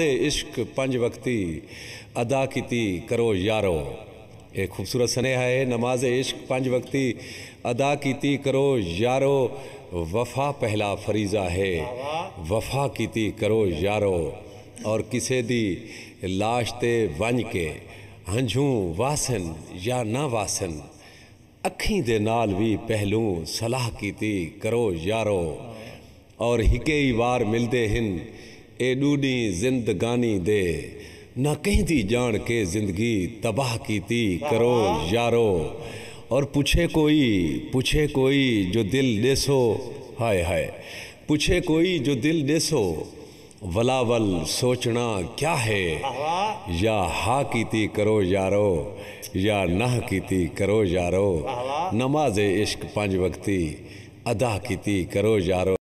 इश्क पंज वक्ती अदा की करो यारो ये खूबसूरत सनेहा है नमाज इश्क पंज वक्ती अदा की करो यारो वफा पहला फरीज़ा है वफा की करो यारो और किसे दी ते वंज के हंझू वासन या ना वासन अखी दे नाल भी पहलू सलाह की करो यारो और हिके ही वार मिलते हैं ए डूडी जिंदगानी दे ना थी जान के जिंदगी तबाह की थी करो यारो और पूछे कोई पूछे कोई जो दिल देसो हाय हाय पूछे कोई जो दिल देसो वलावल सोचना क्या है या हा की करो यारो या नाह कीती करो यारो नमाज इश्क पांच वक्ती अदा की करो यारो